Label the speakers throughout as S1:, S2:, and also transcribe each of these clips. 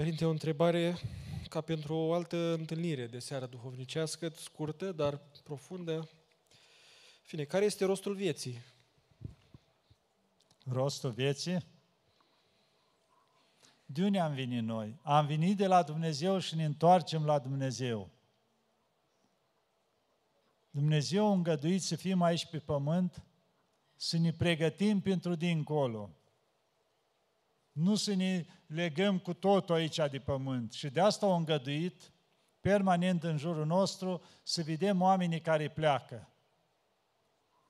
S1: Părinte, o întrebare ca pentru o altă întâlnire de seară duhovnicească, scurtă, dar profundă. Fine, care este rostul vieții?
S2: Rostul vieții? De unde am venit noi? Am venit de la Dumnezeu și ne întoarcem la Dumnezeu. Dumnezeu a îngăduit să fim aici pe pământ, să ne pregătim pentru dincolo nu să ne legăm cu totul aici de pământ. Și de asta o îngăduit permanent în jurul nostru să vedem oamenii care pleacă.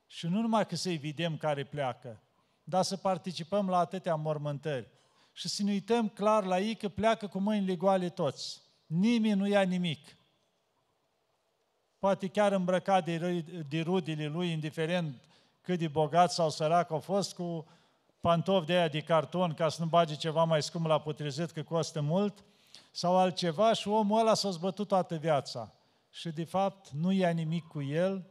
S2: Și nu numai că să-i vedem care pleacă, dar să participăm la atâtea mormântări. Și să ne uităm clar la ei că pleacă cu mâinile goale toți. Nimeni nu ia nimic. Poate chiar îmbrăcat de, de rudele lui, indiferent cât de bogat sau sărac au fost, cu pantofi de aia de carton ca să nu bage ceva mai scump la putrezit că costă mult, sau altceva și omul ăla s-a zbătut toată viața. Și de fapt nu ia nimic cu el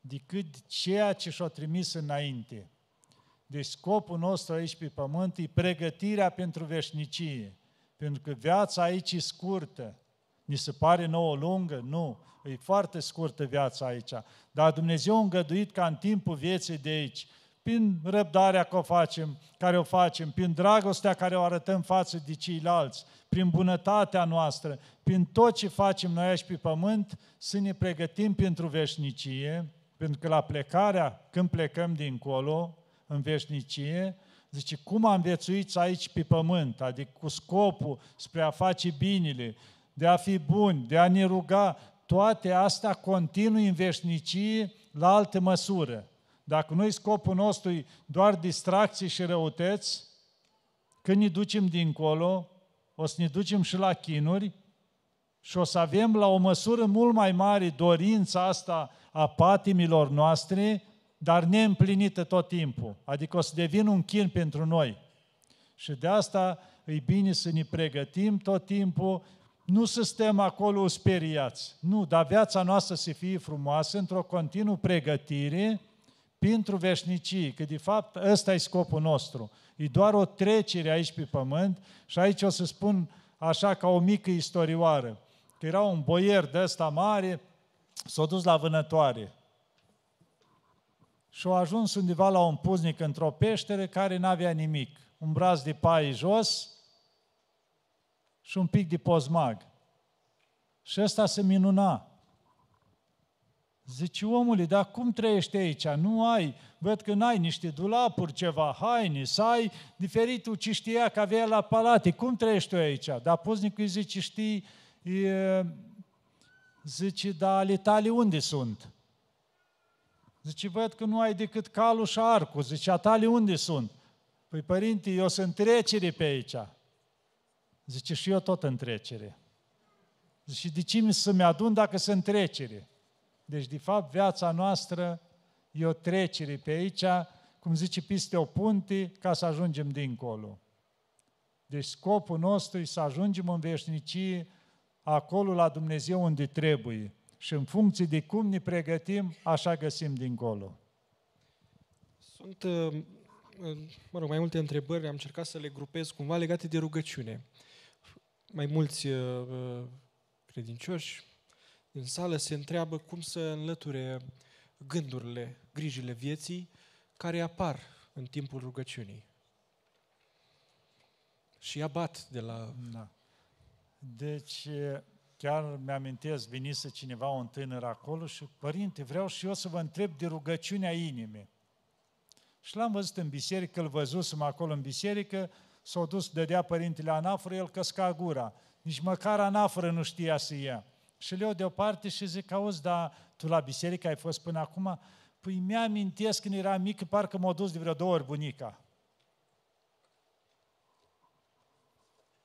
S2: decât ceea ce și a trimis înainte. Deci scopul nostru aici pe pământ e pregătirea pentru veșnicie. Pentru că viața aici e scurtă. Ni se pare nouă lungă? Nu. E foarte scurtă viața aici. Dar Dumnezeu a îngăduit ca în timpul vieții de aici prin răbdarea că o facem, care o facem, prin dragostea care o arătăm față de ceilalți, prin bunătatea noastră, prin tot ce facem noi aici pe pământ, să ne pregătim pentru veșnicie, pentru că la plecarea, când plecăm dincolo, în veșnicie, zice, cum am viețuit aici pe pământ, adică cu scopul spre a face binele, de a fi buni, de a ne ruga, toate astea continuă în veșnicie la altă măsură dacă noi scopul nostru doar distracții și răuteți, când ne ducem dincolo, o să ne ducem și la chinuri și o să avem la o măsură mult mai mare dorința asta a patimilor noastre, dar neîmplinită tot timpul. Adică o să devin un chin pentru noi. Și de asta e bine să ne pregătim tot timpul, nu să stăm acolo speriați. Nu, dar viața noastră să fie frumoasă într-o continuă pregătire, pentru veșnicie, că de fapt ăsta e scopul nostru. E doar o trecere aici pe pământ și aici o să spun așa ca o mică istorioară, că era un boier de ăsta mare, s-a dus la vânătoare și a ajuns undeva la un puznic într-o peșteră care n-avea nimic. Un braț de pai jos și un pic de pozmag. Și ăsta se minuna. Zice, omule, dar cum trăiești aici? Nu ai, văd că n-ai niște dulapuri, ceva haine, să ai diferitul ce știa că avea la palate. Cum trăiești tu aici? Dar puznicul îi zice, știi, e, zice, dar ale tale unde sunt? Zice, văd că nu ai decât calul și arcul. Zice, a tale unde sunt? Păi, părinte, eu sunt trecere pe aici. Zice, și eu tot în trecere. Zice, de ce mi să-mi adun dacă sunt trecere? Deci, de fapt, viața noastră e o trecere pe aici, cum zice piste o punte, ca să ajungem dincolo. Deci scopul nostru e să ajungem în veșnicie, acolo la Dumnezeu unde trebuie. Și în funcție de cum ne pregătim, așa găsim dincolo.
S1: Sunt, uh, mă rog, mai multe întrebări, am încercat să le grupez cumva legate de rugăciune. Mai mulți uh, uh, credincioși în sală se întreabă cum să înlăture gândurile, grijile vieții care apar în timpul rugăciunii.
S2: Și abat de la... Da. Deci, chiar mi-amintesc, venise cineva, un tânăr acolo și, părinte, vreau și eu să vă întreb de rugăciunea inimii. Și l-am văzut în biserică, îl văzusem acolo în biserică, s-a dus, dădea părintele anafră, el căsca gura. Nici măcar anafră nu știa să ia. Și le iau deoparte și zic, auzi, dar tu la biserică ai fost până acum? Păi mi-amintesc când eram mic, parcă m-a dus de vreo două ori bunica.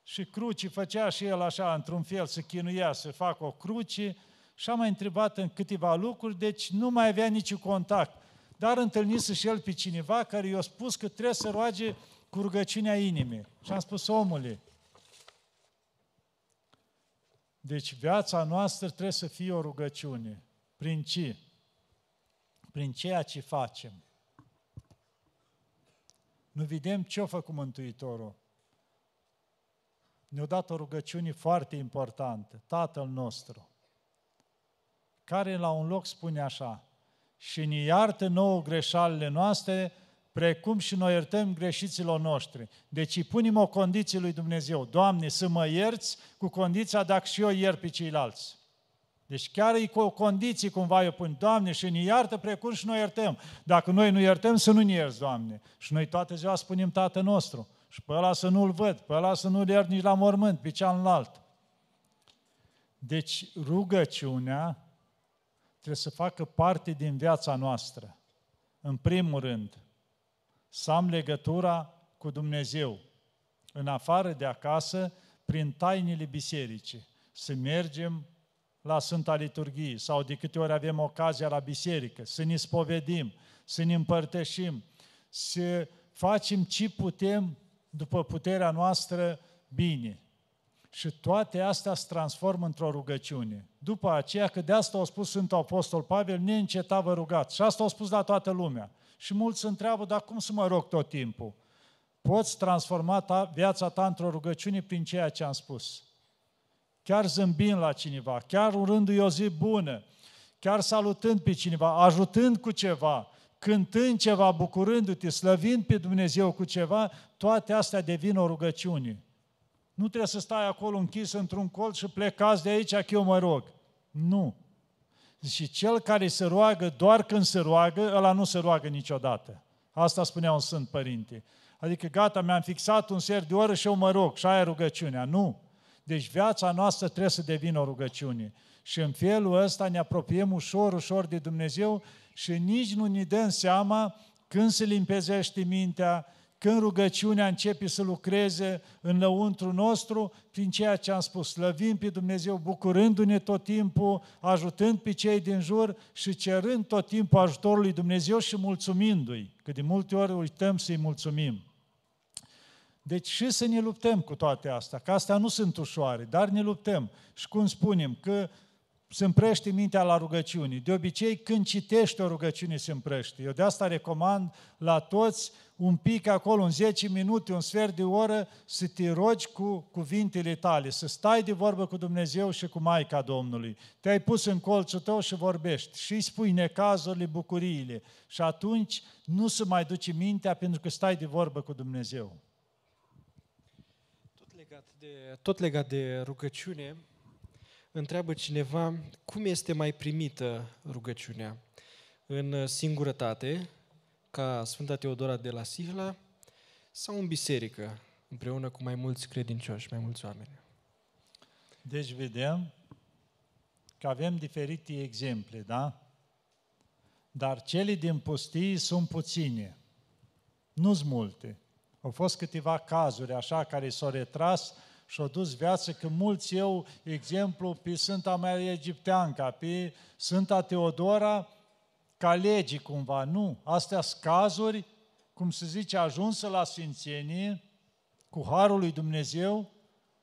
S2: Și cruci făcea și el așa, într-un fel, să chinuia să facă o cruci și am mai întrebat în câteva lucruri, deci nu mai avea niciun contact. Dar întâlnise și el pe cineva care i-a spus că trebuie să roage cu rugăciunea inimii. Și am spus, omule, deci viața noastră trebuie să fie o rugăciune. Prin ce? Prin ceea ce facem. Nu vedem ce a făcut Mântuitorul. Ne-a dat o rugăciune foarte importantă, Tatăl nostru, care la un loc spune așa, și ne iartă nouă greșalile noastre, precum și noi iertăm greșiților noștri. Deci îi punem o condiție lui Dumnezeu. Doamne, să mă ierți cu condiția dacă și eu iert pe ceilalți. Deci chiar e cu o condiție cumva eu pun, Doamne, și ne iartă precum și noi iertăm. Dacă noi nu iertăm, să nu ne ierți, Doamne. Și noi toată ziua spunem Tatăl nostru. Și pe ăla să nu-l văd, pe ăla să nu-l iert nici la mormânt, pe cealaltă. Deci rugăciunea trebuie să facă parte din viața noastră. În primul rând, să am legătura cu Dumnezeu, în afară de acasă, prin tainele bisericii, să mergem la Sfânta Liturghie sau de câte ori avem ocazia la biserică, să ne spovedim, să ne împărtășim, să facem ce putem după puterea noastră bine. Și toate astea se transformă într-o rugăciune. După aceea, că de asta a spus Sfântul Apostol Pavel, neînceta vă rugați. Și asta a spus la toată lumea. Și mulți se întreabă, dar cum să mă rog tot timpul? Poți transforma ta, viața ta într-o rugăciune prin ceea ce am spus. Chiar zâmbind la cineva, chiar urându-i o zi bună, chiar salutând pe cineva, ajutând cu ceva, cântând ceva, bucurându-te, slăvind pe Dumnezeu cu ceva, toate astea devin o rugăciune. Nu trebuie să stai acolo închis într-un colț și plecați de aici, că eu mă rog. Nu. Și cel care se roagă doar când se roagă, ăla nu se roagă niciodată. Asta spunea un sunt Părinte. Adică gata, mi-am fixat un ser de oră și eu mă rog și aia rugăciunea. Nu. Deci viața noastră trebuie să devină o rugăciune. Și în felul ăsta ne apropiem ușor, ușor de Dumnezeu și nici nu ne dăm seama când se limpezește mintea, când rugăciunea începe să lucreze înăuntru nostru, prin ceea ce am spus, slăvim pe Dumnezeu, bucurându-ne tot timpul, ajutând pe cei din jur și cerând tot timpul ajutorul lui Dumnezeu și mulțumindu-i, că de multe ori uităm să-i mulțumim. Deci și să ne luptăm cu toate astea, că astea nu sunt ușoare, dar ne luptăm. Și cum spunem, că se împrește mintea la rugăciune. De obicei, când citești o rugăciune, se împrește. Eu de asta recomand la toți un pic acolo, în 10 minute, un sfert de oră, să te rogi cu cuvintele tale, să stai de vorbă cu Dumnezeu și cu Maica Domnului. Te-ai pus în colțul tău și vorbești și îi spui necazurile, bucuriile. Și atunci nu se mai duce mintea pentru că stai de vorbă cu Dumnezeu.
S1: Tot legat de,
S2: tot legat de rugăciune, întreabă cineva
S1: cum este mai primită rugăciunea în uh, singurătate, ca Sfânta Teodora de la Sihla, sau în biserică, împreună cu mai mulți credincioși, mai mulți
S2: oameni. Deci vedem că avem diferite exemple, da? Dar cele din pustii sunt puține, nu sunt multe. Au fost câteva cazuri așa care s-au retras și-a dus viață, că mulți eu, exemplu, pe Sfânta Maria Egipteanca, pe Sfânta Teodora, ca legii cumva, nu. Astea sunt cazuri, cum se zice, ajunsă la sfințenie, cu Harul lui Dumnezeu,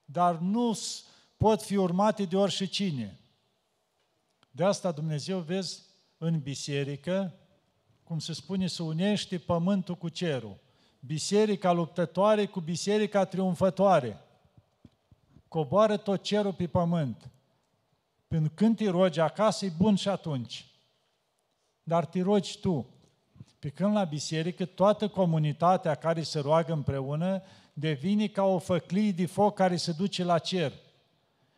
S2: dar nu pot fi urmate de orice cine. De asta Dumnezeu, vezi, în biserică, cum se spune, să unește pământul cu cerul. Biserica luptătoare cu biserica triumfătoare coboară tot cerul pe pământ. Până când te rogi acasă, e bun și atunci. Dar te rogi tu. Pe când la biserică, toată comunitatea care se roagă împreună devine ca o făclie de foc care se duce la cer.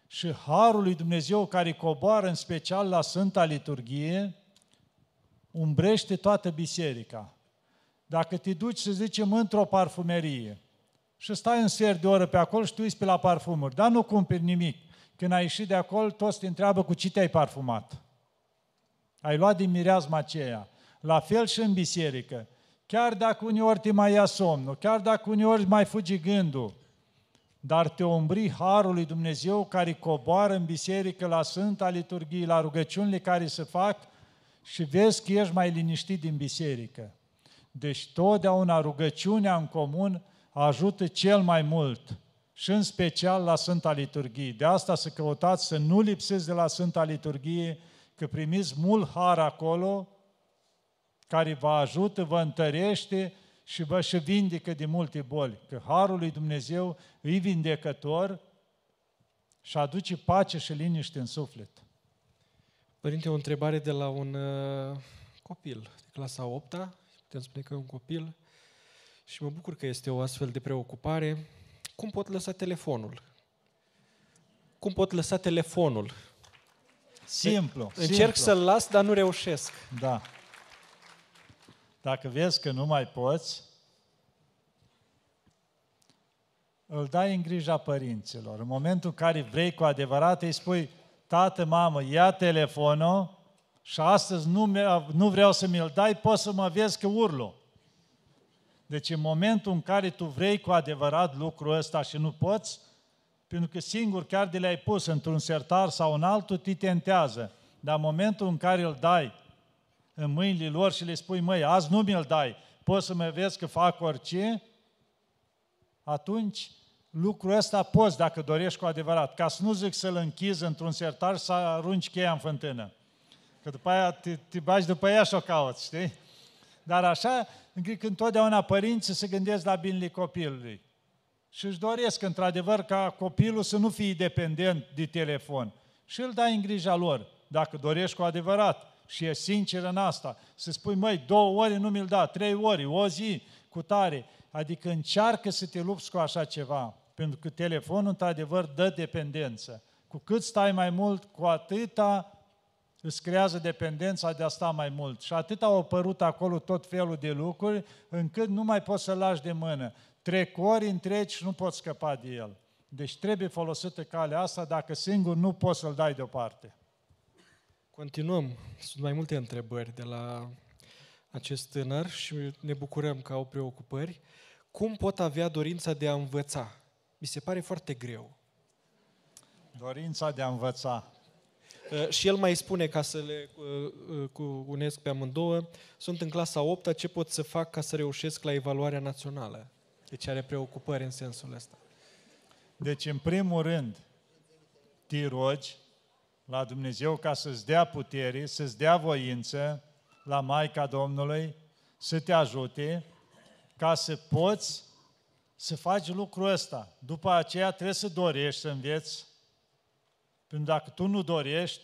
S2: Și harul lui Dumnezeu care coboară în special la Sfânta Liturghie, umbrește toată biserica. Dacă te duci, să zicem, într-o parfumerie, și stai în ser de oră pe acolo și tu uiți pe la parfumuri, dar nu cumperi nimic. Când ai ieșit de acolo, toți te întreabă cu ce te-ai parfumat. Ai luat din mireazma aceea. La fel și în biserică. Chiar dacă uneori te mai ia somnul, chiar dacă uneori mai fugi gândul, dar te umbri harul lui Dumnezeu care coboară în biserică la Sfânta Liturghie, la rugăciunile care se fac și vezi că ești mai liniștit din biserică. Deci totdeauna rugăciunea în comun ajută cel mai mult și în special la Sfânta Liturghie. De asta să căutați să nu lipsiți de la Sfânta Liturghie, că primiți mult har acolo, care vă ajută, vă întărește și vă și vindecă de multe boli. Că harul lui Dumnezeu îi vindecător și aduce pace și liniște în suflet. Părinte, o întrebare de la un uh, copil de clasa 8 -a.
S1: Putem spune că e un copil. Și mă bucur că este o astfel de preocupare. Cum pot lăsa telefonul? Cum pot lăsa telefonul?
S2: Simplu. Încerc simplu. să-l las, dar nu reușesc. Da. Dacă vezi că nu mai poți, îl dai în grija părinților. În momentul în care vrei cu adevărat, îi spui, tată, mamă, ia telefonul și astăzi nu, nu vreau să mi-l dai, poți să mă vezi că urlu. Deci în momentul în care tu vrei cu adevărat lucrul ăsta și nu poți, pentru că singur chiar de le-ai pus într-un sertar sau în altul, te tentează. Dar în momentul în care îl dai în mâinile lor și le spui, măi, azi nu mi-l dai, poți să mă vezi că fac orice, atunci lucrul ăsta poți, dacă dorești cu adevărat, ca să nu zic să-l închizi într-un sertar să arunci cheia în fântână. Că după aia te, te bagi după ea și o cauți, știi? Dar așa încât întotdeauna părinții se gândesc la binele copilului. Și își doresc, într-adevăr, ca copilul să nu fie dependent de telefon. Și îl dai în grija lor, dacă dorești cu adevărat și e sincer în asta. Să spui, măi, două ori nu mi-l da, trei ori, o zi, cu tare. Adică încearcă să te lupți cu așa ceva. Pentru că telefonul, într-adevăr, dă dependență. Cu cât stai mai mult, cu atâta îți creează dependența de a sta mai mult. Și atât au apărut acolo tot felul de lucruri, încât nu mai poți să lași de mână. ori întregi și nu poți scăpa de el. Deci trebuie folosită calea asta dacă singur nu poți să-l dai deoparte. Continuăm. Sunt mai multe întrebări de la acest tânăr și
S1: ne bucurăm că au preocupări. Cum pot avea dorința de a învăța? Mi se pare foarte greu.
S2: Dorința de a învăța.
S1: Uh, și el mai spune, ca să le uh, uh, cu unesc pe amândouă, sunt în clasa 8 ce pot să fac ca să reușesc la evaluarea națională? Deci are preocupări în sensul ăsta.
S2: Deci, în primul rând, te rogi la Dumnezeu ca să-ți dea putere, să-ți dea voință la Maica Domnului, să te ajute ca să poți să faci lucrul ăsta. După aceea trebuie să dorești să înveți când dacă tu nu dorești,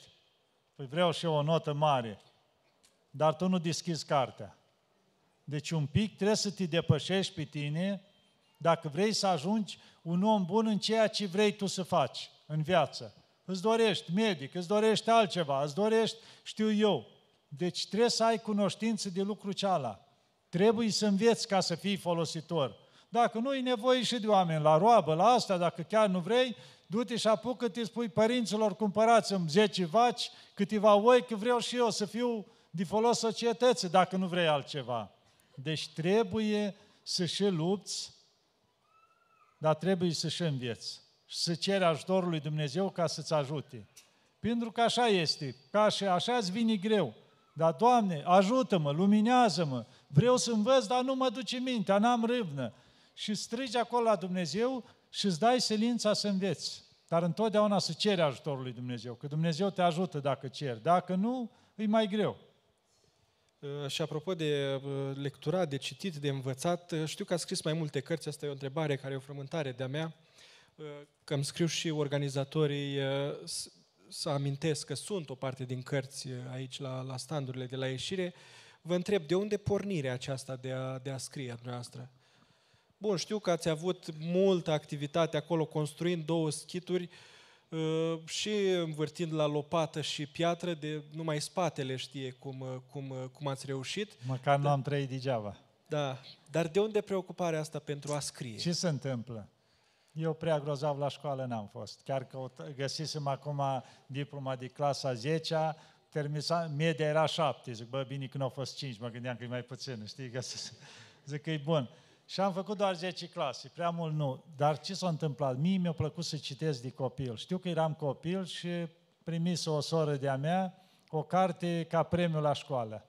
S2: păi vreau și eu o notă mare, dar tu nu deschizi cartea. Deci un pic trebuie să te depășești pe tine dacă vrei să ajungi un om bun în ceea ce vrei tu să faci în viață. Îți dorești medic, îți dorești altceva, îți dorești, știu eu. Deci trebuie să ai cunoștință de lucru ceala. Trebuie să înveți ca să fii folositor. Dacă nu, e nevoie și de oameni la roabă, la asta, dacă chiar nu vrei, du-te și apucă-te, spui părinților, cumpărați-mi 10 vaci, câteva oi, că vreau și eu să fiu de folos societății, dacă nu vrei altceva. Deci trebuie să și lupți, dar trebuie să și înveți și să ceri ajutorul lui Dumnezeu ca să-ți ajute. Pentru că așa este, ca și așa îți vine greu. Dar, Doamne, ajută-mă, luminează-mă, vreau să învăț, dar nu mă duce mintea, n-am râvnă. Și strigi acolo la Dumnezeu și îți dai silința să înveți. Dar întotdeauna să ceri ajutorul lui Dumnezeu, că Dumnezeu te ajută dacă ceri. Dacă nu, e mai greu. Uh, și apropo de uh, lecturat,
S1: de citit, de învățat, uh, știu că a scris mai multe cărți, asta e o întrebare care e o frământare de-a mea, că îmi scriu și organizatorii să amintesc că sunt o parte din cărți aici la, la standurile de la ieșire. Vă întreb, de unde pornirea aceasta de a, de a scrie a dumneavoastră? Bun, știu că ați avut multă activitate acolo, construind două schituri uh, și învârtind la lopată și piatră, de numai spatele știe cum, uh, cum, uh, cum ați reușit. Măcar nu am trăit degeaba.
S2: Da, dar de unde preocuparea asta pentru a scrie? Ce se întâmplă? Eu prea grozav la școală n-am fost. Chiar că găsisem acum diploma de clasa 10-a, termisa, media era 7. Zic, bă, bine că nu au fost 5, mă gândeam că e mai puțin, știi? Că, zic că e bun. Și am făcut doar 10 clase, prea mult nu. Dar ce s-a întâmplat? Mie mi-a plăcut să citesc de copil. Știu că eram copil și primis o soră de-a mea o carte ca premiu la școală.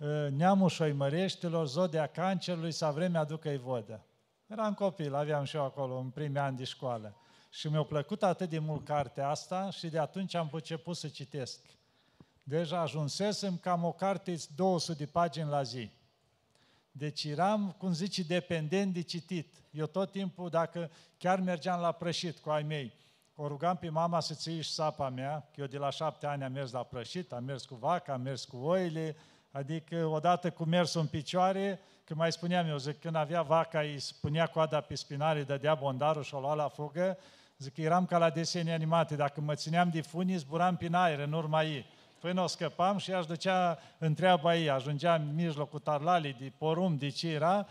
S2: Ă, Neamul șoimăreștilor, zodia cancerului, să vremea ducă-i vodă. Eram copil, aveam și eu acolo în primii ani de școală. Și mi-a plăcut atât de mult cartea asta și de atunci am început să citesc. Deja ajunsesem cam o carte 200 de pagini la zi. Deci eram, cum zici dependent de citit. Eu tot timpul, dacă chiar mergeam la prășit cu ai mei, o rugam pe mama să ții și sapa mea, că eu de la șapte ani am mers la prășit, am mers cu vaca, am mers cu oile, adică odată cu mersul în picioare, când mai spuneam eu, zic, când avea vaca, îi spunea coada pe spinare, dădea bondarul și o lua la fugă, zic, eram ca la desene animate, dacă mă țineam de funii, zburam prin aer în urma ei. Păi nu o scăpam și aș ducea în treaba ei, ajungea în mijlocul tarlalii, de porum, de ce era,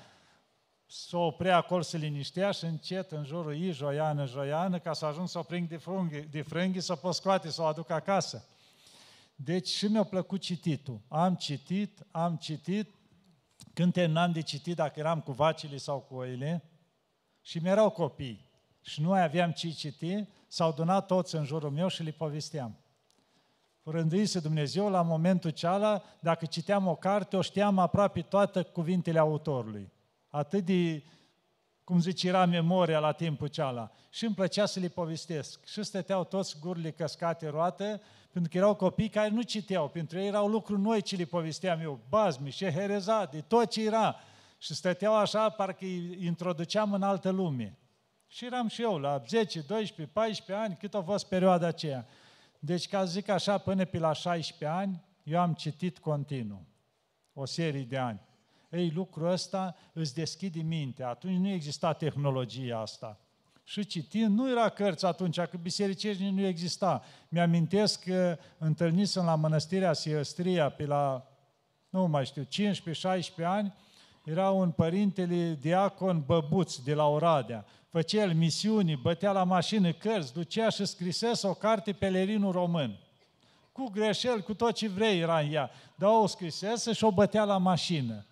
S2: să o oprea acolo, să liniștea și încet în jurul ei, joiană, joiană, ca să ajung să o prind de, frunghi, de frânghi, să o pot scoate, să o aduc acasă. Deci și mi-a plăcut cititul. Am citit, am citit, când terminam de citit, dacă eram cu vacile sau cu oile, și mi-erau copii și nu aveam ce citi, s-au donat toți în jurul meu și le povesteam rânduise Dumnezeu la momentul ceala, dacă citeam o carte, o știam aproape toată cuvintele autorului. Atât de, cum zice, era memoria la timpul ceala. Și îmi plăcea să le povestesc. Și stăteau toți gurile căscate roată, pentru că erau copii care nu citeau. Pentru ei erau lucruri noi ce le povesteam eu. Bazmi, de tot ce era. Și stăteau așa, parcă îi introduceam în altă lume. Și eram și eu, la 10, 12, 14 ani, cât a fost perioada aceea. Deci, ca zic așa, până pe la 16 ani, eu am citit continuu, o serie de ani. Ei, lucrul ăsta îți deschide mintea. Atunci nu exista tehnologia asta. Și citind, nu era cărți atunci, că bisericești nu exista. Mi-amintesc că întâlnisem la mănăstirea Siestria pe la, nu mai știu, 15-16 ani, era un părintele diacon Băbuț de la Oradea. Făcea el misiuni, bătea la mașină cărți, ducea și scrisese o carte pelerinul român. Cu greșeli, cu tot ce vrei era în ea. Dar o scrisese și o bătea la mașină.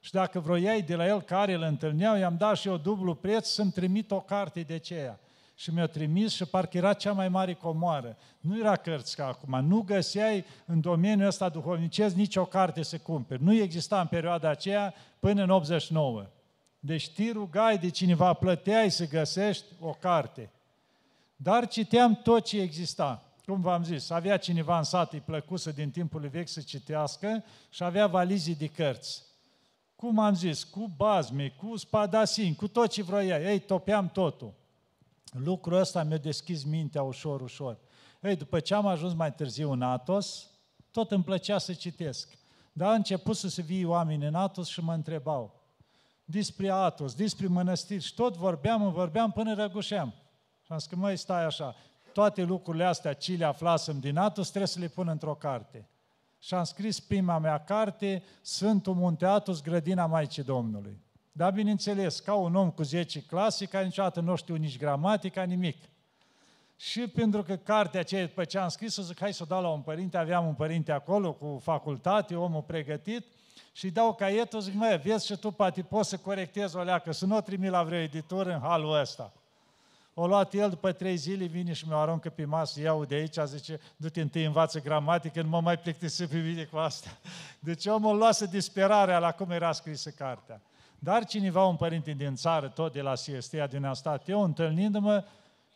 S2: Și dacă vroiai de la el care îl întâlneau, i-am dat și eu dublu preț să-mi trimit o carte de ceea și mi-o trimis și parcă era cea mai mare comoară. Nu era cărți ca acum, nu găseai în domeniul ăsta duhovnicesc nicio carte să cumperi. Nu exista în perioada aceea până în 89. Deci te rugai de cineva, plăteai să găsești o carte. Dar citeam tot ce exista. Cum v-am zis, avea cineva în sat, îi plăcusă din timpul vechi să citească și avea valizii de cărți. Cum am zis, cu bazme, cu spadasin, cu tot ce vroia. Ei, topeam totul lucrul ăsta mi-a deschis mintea ușor, ușor. Ei, după ce am ajuns mai târziu în Atos, tot îmi plăcea să citesc. Dar a început să se vii oameni în Atos și mă întrebau despre Atos, despre mănăstiri și tot vorbeam, vorbeam până răgușeam. Și am zis că, măi, stai așa, toate lucrurile astea, ce le aflasem din Atos, trebuie să le pun într-o carte. Și am scris prima mea carte, Sfântul Munte Atos, Grădina Maicii Domnului. Dar bineînțeles, ca un om cu 10 clase, care niciodată nu știu nici gramatica, nimic. Și pentru că cartea aceea, pe ce am scris, o zic, hai să o dau la un părinte, aveam un părinte acolo cu facultate, omul pregătit, și dau caietul, zic, măi, vezi și tu, poate poți să corectezi o leacă, să nu o trimi la vreo editură în halul ăsta. O luat el după trei zile, vine și mi-o aruncă pe masă, iau de aici, zice, du-te întâi învață gramatică, nu mă mai plictisi pe mine cu asta. Deci omul luase disperarea la cum era scrisă cartea. Dar cineva, un părinte din țară, tot de la Siestea din Astat, eu întâlnindu-mă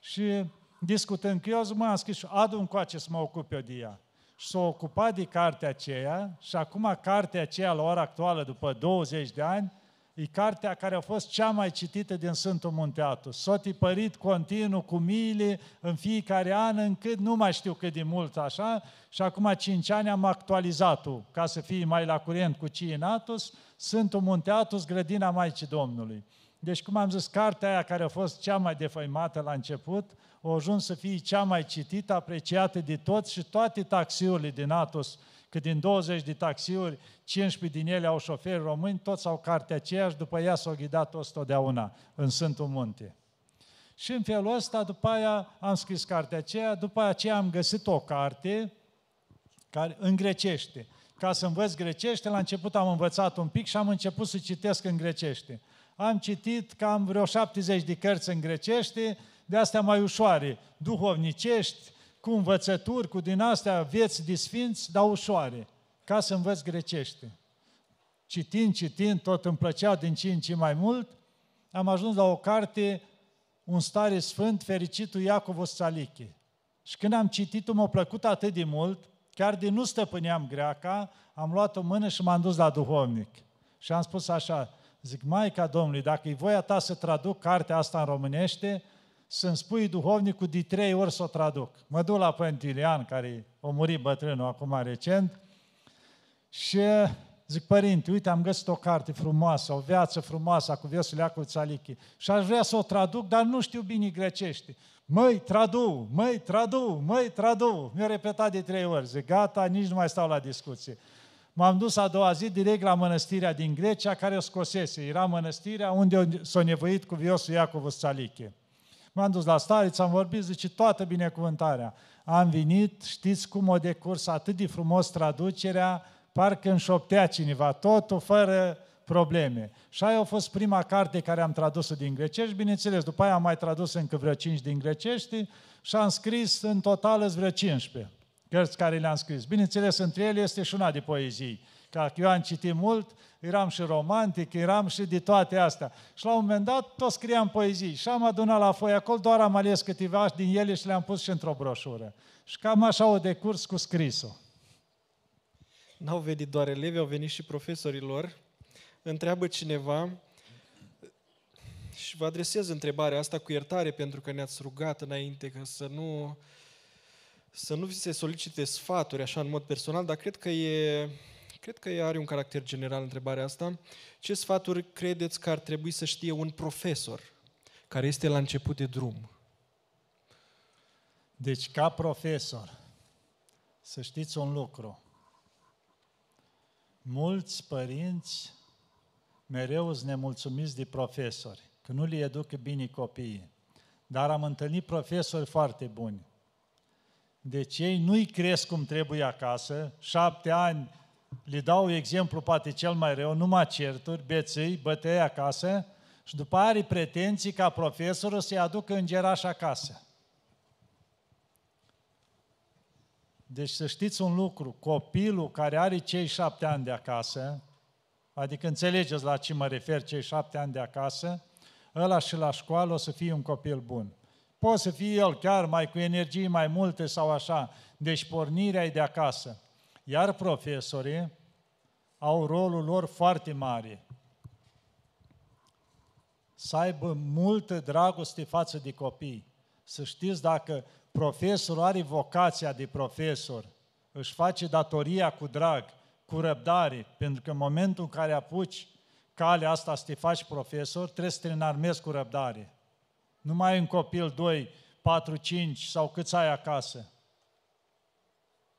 S2: și discutând cu eu, zic, mă, am scris, adu încoace să mă ocup eu de ea. Și s-a ocupat de cartea aceea și acum cartea aceea, la ora actuală, după 20 de ani, e cartea care a fost cea mai citită din Sfântul Munte Atos. S-a tipărit continuu cu miile în fiecare an, încât nu mai știu cât de mult așa, și acum cinci ani am actualizat-o, ca să fie mai la curent cu cine în Atos, Sfântul Munte Atos, Grădina Maicii Domnului. Deci, cum am zis, cartea aia care a fost cea mai defăimată la început, a ajuns să fie cea mai citită, apreciată de toți și toate taxiurile din Atos, că din 20 de taxiuri, 15 din ele au șoferi români, toți au cartea aceeași, după ea s-au ghidat toți totdeauna în Sfântul Munte. Și în felul ăsta, după aia am scris cartea aceea, după aceea am găsit o carte care, în grecește. Ca să învăț grecește, la început am învățat un pic și am început să citesc în grecește. Am citit cam vreo 70 de cărți în grecește, de astea mai ușoare, duhovnicești, cu învățături, cu din astea vieți de sfinți, dar ușoare, ca să învăț grecește. Citind, citind, tot îmi plăcea din ce în ce mai mult, am ajuns la o carte, un stare sfânt, fericitul Iacov Ossalichi. Și când am citit-o, m-a plăcut atât de mult, chiar de nu stăpâneam greaca, am luat o mână și m-am dus la duhovnic. Și am spus așa, zic, Maica Domnului, dacă e voia ta să traduc cartea asta în românește, să-mi spui duhovnicul de trei ori să o traduc. Mă duc la Pantilian, care a murit bătrânul acum recent, și zic, părinte, uite, am găsit o carte frumoasă, o viață frumoasă cu viosul Iacu Țalichi și aș vrea să o traduc, dar nu știu bine grecește. Măi, tradu, măi, tradu, măi, tradu. Mi-a repetat de trei ori. Zic, gata, nici nu mai stau la discuție. M-am dus a doua zi direct la mănăstirea din Grecia, care o scosese. Era mănăstirea unde s-a nevoit cu viosul Iacovus Țalichi. M-am dus la stariț, am vorbit, zice, toată binecuvântarea. Am venit, știți cum o decurs atât de frumos traducerea, parcă înșoptea cineva, totul fără probleme. Și aia a fost prima carte care am tradus-o din grecești, bineînțeles, după aia am mai tradus încă vreo 5 din grecești și am scris în total vreo 15 cărți care le-am scris. Bineînțeles, între ele este și una de poezii. Că eu am citit mult, eram și romantic, eram și de toate astea. Și la un moment dat tot scriam poezii și am adunat la foi acolo, doar am ales câteva din ele și le-am pus și într-o broșură. Și cam așa o decurs cu scrisul.
S1: N-au venit doar elevi, au venit și profesorilor. Întreabă cineva, și vă adresez întrebarea asta cu iertare pentru că ne-ați rugat înainte că să nu, să nu vi se solicite sfaturi așa în mod personal, dar cred că e Cred că are un caracter general întrebarea asta. Ce sfaturi credeți că ar trebui să știe un profesor care este la început de drum?
S2: Deci, ca profesor, să știți un lucru. Mulți părinți mereu sunt nemulțumiți de profesori, că nu le educ bine copiii. Dar am întâlnit profesori foarte buni. Deci ei nu-i cresc cum trebuie acasă, șapte ani le dau exemplu poate cel mai rău, numai certuri, beței, bătăi acasă și după are pretenții ca profesorul să-i aducă îngeraș acasă. Deci să știți un lucru, copilul care are cei șapte ani de acasă, adică înțelegeți la ce mă refer cei șapte ani de acasă, ăla și la școală o să fie un copil bun. Poate să fie el chiar mai cu energie mai multe sau așa. Deci pornirea e de acasă. Iar profesorii au rolul lor foarte mare. Să aibă multă dragoste față de copii. Să știți dacă profesorul are vocația de profesor, își face datoria cu drag, cu răbdare, pentru că în momentul în care apuci calea asta să te faci profesor, trebuie să te înarmezi cu răbdare. Nu mai ai un copil, doi, patru, cinci sau câți ai acasă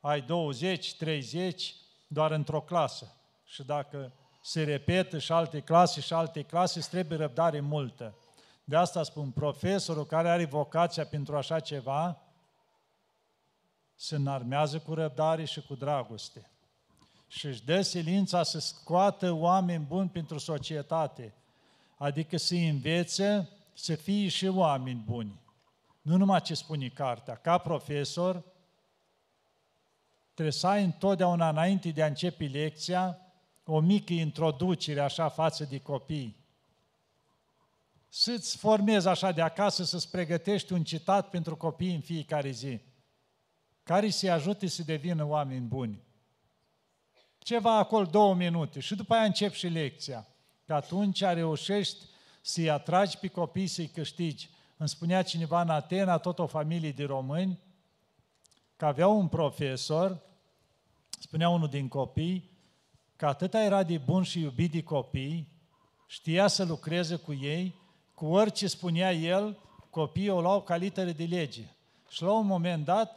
S2: ai 20, 30 doar într-o clasă. Și dacă se repetă și alte clase și alte clase, îți trebuie răbdare multă. De asta spun, profesorul care are vocația pentru așa ceva, se înarmează cu răbdare și cu dragoste. Și își dă silința să scoată oameni buni pentru societate. Adică să învețe să fie și oameni buni. Nu numai ce spune cartea. Ca profesor, Trebuie să ai întotdeauna, înainte de a începe lecția, o mică introducere așa față de copii. Să-ți formezi așa de acasă, să-ți pregătești un citat pentru copii în fiecare zi, care să-i ajute să devină oameni buni. Ceva acolo, două minute, și după aia încep și lecția. Că atunci reușești să-i atragi pe copii, să-i câștigi. Îmi spunea cineva în Atena, tot o familie de români, că avea un profesor, spunea unul din copii, că atâta era de bun și iubit de copii, știa să lucreze cu ei, cu orice spunea el, copiii o luau ca literă de lege. Și la un moment dat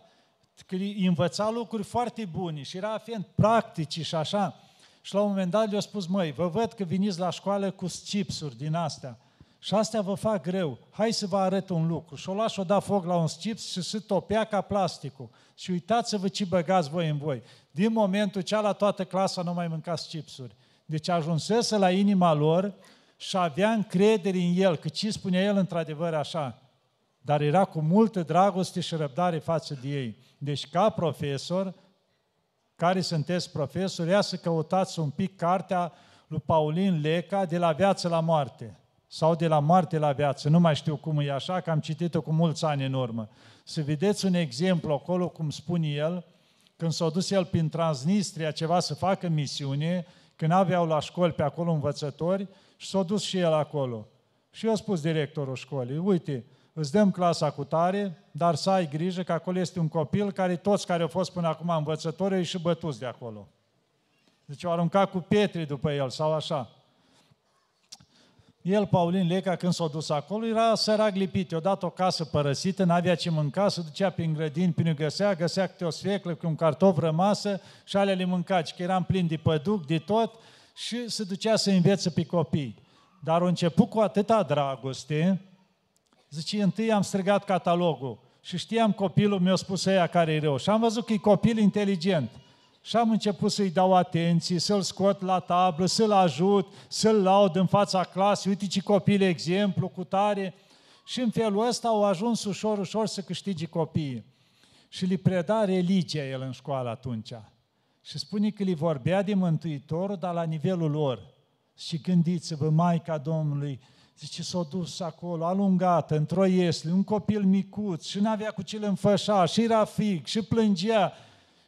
S2: învăța lucruri foarte bune și era fiind practici și așa. Și la un moment dat le-a spus, măi, vă văd că veniți la școală cu chipsuri din astea. Și astea vă fac greu. Hai să vă arăt un lucru. Și o las o da foc la un scips și se topea ca plasticul. Și uitați-vă ce băgați voi în voi. Din momentul cea la toată clasa nu mai mâncați chipsuri. Deci ajunsese la inima lor și avea încredere în el, că ce spunea el într-adevăr așa. Dar era cu multă dragoste și răbdare față de ei. Deci ca profesor, care sunteți profesori, ia să căutați un pic cartea lui Paulin Leca de la viață la moarte sau de la moarte la viață, nu mai știu cum e așa, că am citit-o cu mulți ani în urmă. Să vedeți un exemplu acolo, cum spune el, când s-a dus el prin Transnistria ceva să facă misiune, când aveau la școli pe acolo învățători, și s-a dus și el acolo. Și eu a spus directorul școlii, uite, îți dăm clasa cu tare, dar să ai grijă că acolo este un copil care toți care au fost până acum învățători și bătuți de acolo. Deci au aruncat cu pietre după el sau așa. El, Paulin Leca, când s-a dus acolo, era sărac lipit. I-a dat o casă părăsită, n-avea ce mânca, se ducea prin grădini, până găsea, găsea câte o sfeclă, cu un cartof rămasă și alea le mânca, că eram plin de păduc, de tot, și se ducea să învețe pe copii. Dar a început cu atâta dragoste, zice, întâi am strigat catalogul și știam copilul, mi-a spus ea care e rău. Și am văzut că e copil inteligent. Și am început să-i dau atenție, să-l scot la tablă, să-l ajut, să-l laud în fața clasei, uite ce copil exemplu, cu tare. Și în felul ăsta au ajuns ușor, ușor să câștigi copiii. Și li preda religia el în școală atunci. Și spune că li vorbea de Mântuitorul, dar la nivelul lor. Și gândiți-vă, Maica Domnului, zice, s-a dus acolo, alungată, într-o iesle, un copil micuț și n-avea cu ce l înfășa, și era frig, și plângea,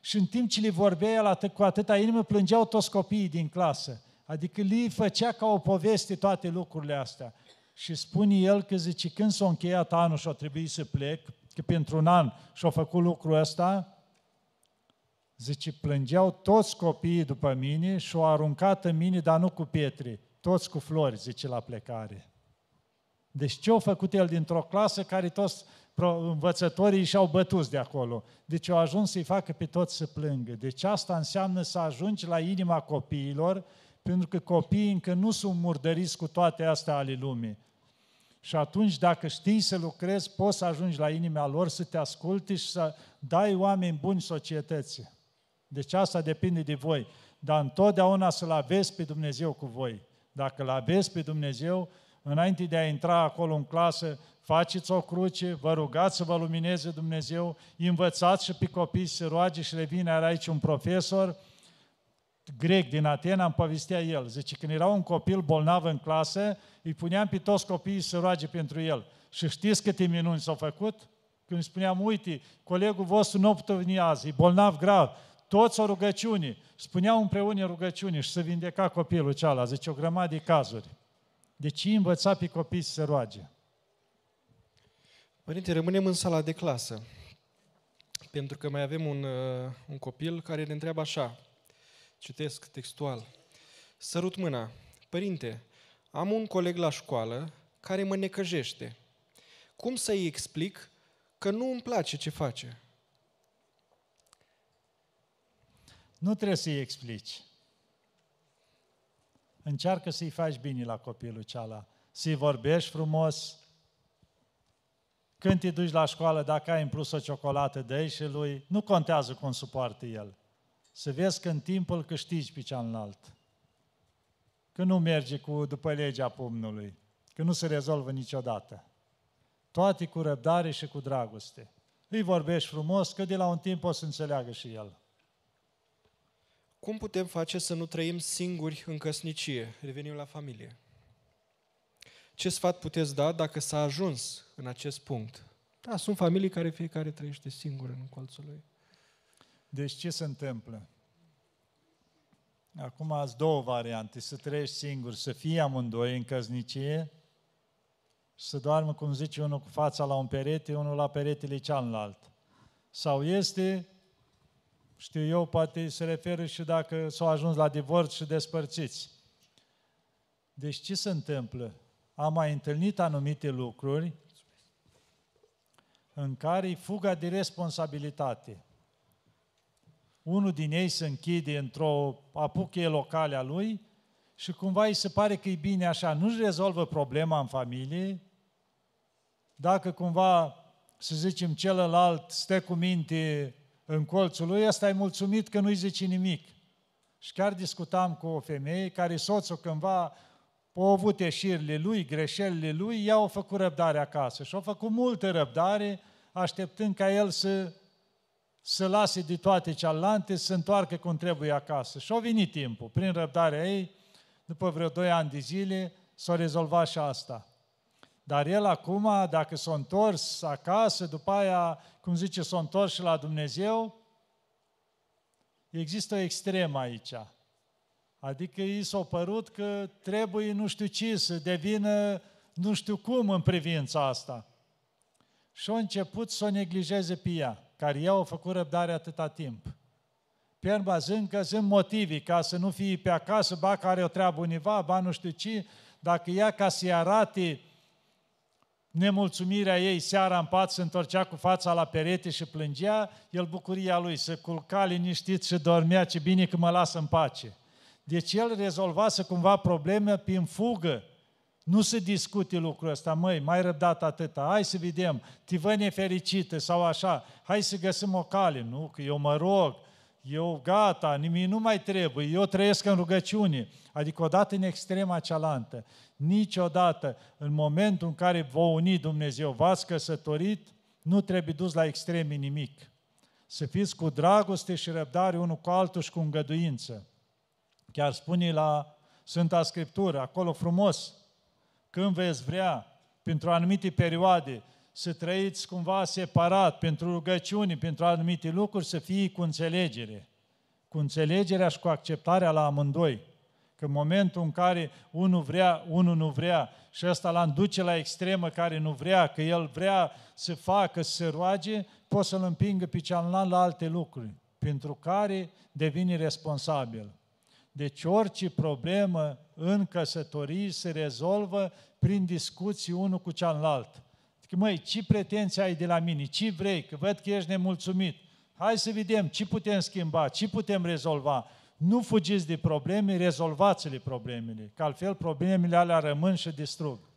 S2: și în timp ce le vorbea el cu atâta inimă, plângeau toți copiii din clasă. Adică li făcea ca o poveste toate lucrurile astea. Și spune el că zice, când s-a încheiat anul și a trebuit să plec, că pentru un an și-a făcut lucrul ăsta, zice, plângeau toți copiii după mine și au aruncat în mine, dar nu cu pietre, toți cu flori, zice, la plecare. Deci ce a făcut el dintr-o clasă care toți învățătorii și-au bătut de acolo. Deci au ajuns să-i facă pe toți să plângă. Deci asta înseamnă să ajungi la inima copiilor, pentru că copiii încă nu sunt murdăriți cu toate astea ale lumii. Și atunci, dacă știi să lucrezi, poți să ajungi la inima lor, să te asculti și să dai oameni buni societății. Deci asta depinde de voi. Dar întotdeauna să-L aveți pe Dumnezeu cu voi. Dacă L aveți pe Dumnezeu, înainte de a intra acolo în clasă, faceți o cruce, vă rugați să vă lumineze Dumnezeu, învățați și pe copii să roage și revine, are aici un profesor grec din Atena, îmi povestea el. Zice, când era un copil bolnav în clasă, îi puneam pe toți copiii să roage pentru el. Și știți câte minuni s-au făcut? Când spuneam, uite, colegul vostru nu putea veni azi, e bolnav grav, toți o rugăciune. Spuneau împreună rugăciune și se vindeca copilul cealaltă. Zice, o grămadă de cazuri. De ce învăța pe copii să se roage?
S1: Părinte, rămânem în sala de clasă, pentru că mai avem un, uh, un copil care ne întreabă așa, citesc textual, Sărut mâna, părinte, am un coleg la școală care mă necăjește. Cum să-i
S2: explic că nu îmi place ce face? Nu trebuie să-i explici. Încearcă să-i faci bine la copilul ceala, să-i vorbești frumos. Când te duci la școală, dacă ai în plus o ciocolată, de și lui, nu contează cum suportă el. Să vezi că în timpul îl câștigi pe înalt. Că nu merge cu, după legea pumnului, că nu se rezolvă niciodată. Toate cu răbdare și cu dragoste. Îi vorbești frumos, că de la un timp o să înțeleagă și el.
S1: Cum putem face să nu trăim singuri în căsnicie? Revenim la familie. Ce sfat puteți da dacă s-a ajuns în acest punct? Da, sunt familii care fiecare trăiește singur în colțul lui. Deci ce se
S2: întâmplă? Acum ați două variante, să trăiești singur, să fii amândoi în căsnicie, să doarmă, cum zice, unul cu fața la un perete, unul la peretele cealaltă. Sau este știu eu, poate se referă și dacă s-au ajuns la divorț și despărțiți. Deci ce se întâmplă? Am mai întâlnit anumite lucruri în care e fuga de responsabilitate. Unul din ei se închide într-o apuche locală a lui și cumva îi se pare că e bine așa. Nu-și rezolvă problema în familie. Dacă cumva, să zicem, celălalt stă cu minte în colțul lui, ăsta e mulțumit că nu-i zice nimic. Și chiar discutam cu o femeie care soțul cândva a avut ieșirile lui, greșelile lui, ea a făcut răbdare acasă și a făcut multă răbdare, așteptând ca el să, să lase de toate cealante, să întoarcă cum trebuie acasă. Și a venit timpul. Prin răbdarea ei, după vreo doi ani de zile, s-a rezolvat și asta. Dar el acum, dacă s-a întors acasă, după aia, cum zice, s-a întors și la Dumnezeu, există o extremă aici. Adică i s-a părut că trebuie nu știu ce să devină nu știu cum în privința asta. Și a început să o neglijeze pe ea, care ea a făcut răbdare atâta timp. bazând că sunt motivii ca să nu fie pe acasă, ba care o treabă univa, ba nu știu ce, dacă ea ca să-i arate nemulțumirea ei seara în pat se întorcea cu fața la perete și plângea, el bucuria lui se culca liniștit și dormea, ce bine că mă lasă în pace. Deci el rezolvase cumva probleme prin fugă. Nu se discute lucrul ăsta, măi, mai răbdat atâta, hai să vedem, tivă nefericită sau așa, hai să găsim o cale, nu, că eu mă rog, eu gata, nimic nu mai trebuie, eu trăiesc în rugăciune. Adică odată în extrema cealaltă. Niciodată, în momentul în care vă uni Dumnezeu, v-ați căsătorit, nu trebuie dus la extreme nimic. Să fiți cu dragoste și răbdare unul cu altul și cu îngăduință. Chiar spune la Sfânta Scriptură, acolo frumos, când veți vrea, pentru anumite perioade, să trăiți cumva separat pentru rugăciuni, pentru anumite lucruri, să fie cu înțelegere. Cu înțelegerea și cu acceptarea la amândoi. Că în momentul în care unul vrea, unul nu vrea și ăsta l-a duce la extremă care nu vrea, că el vrea să facă, să se roage, poți să-l împingă pe cealaltă la alte lucruri, pentru care devine responsabil. Deci orice problemă în căsătorii se rezolvă prin discuții unul cu cealaltă că măi, ce pretenții ai de la mine, ce vrei, că văd că ești nemulțumit, hai să vedem ce putem schimba, ce putem rezolva. Nu fugiți de probleme, rezolvați-le problemele, că altfel problemele alea rămân și distrug.